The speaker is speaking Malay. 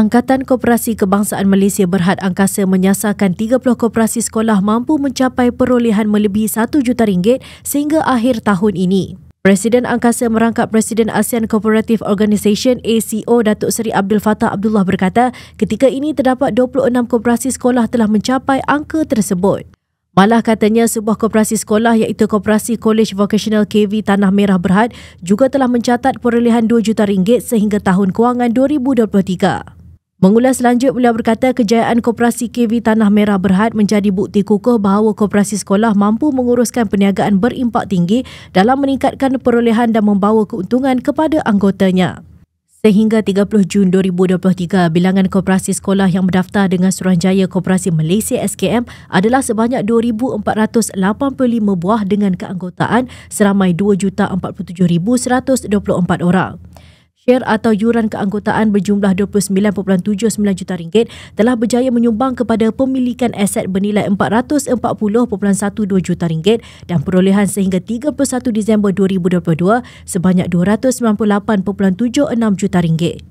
Angkatan Koperasi Kebangsaan Malaysia Berhad Angkasa menyasarkan 30 koperasi sekolah mampu mencapai perolehan melebihi 1 juta ringgit sehingga akhir tahun ini. Presiden Angkasa merangkap Presiden ASEAN Cooperative Organisation ACO Datuk Seri Abdul Fatah Abdullah berkata, ketika ini terdapat 26 koperasi sekolah telah mencapai angka tersebut. Malah katanya sebuah koperasi sekolah iaitu Koperasi College Vocational KV Tanah Merah Berhad juga telah mencatat perolehan 2 juta ringgit sehingga tahun kewangan 2023. Mengulas lanjut, beliau berkata kejayaan Koperasi KV Tanah Merah Berhad menjadi bukti kukuh bahawa Koperasi Sekolah mampu menguruskan perniagaan berimpak tinggi dalam meningkatkan perolehan dan membawa keuntungan kepada anggotanya. Sehingga 30 Jun 2023, bilangan koperasi sekolah yang mendaftar dengan Suruhanjaya Koperasi Malaysia SKM adalah sebanyak 2,485 buah dengan keanggotaan seramai 2,047,124 orang share atau yuran keanggotaan berjumlah 29.79 juta ringgit telah berjaya menyumbang kepada pemilikan aset bernilai 440.12 juta ringgit dan perolehan sehingga 31 Disember 2022 sebanyak 298.76 juta ringgit.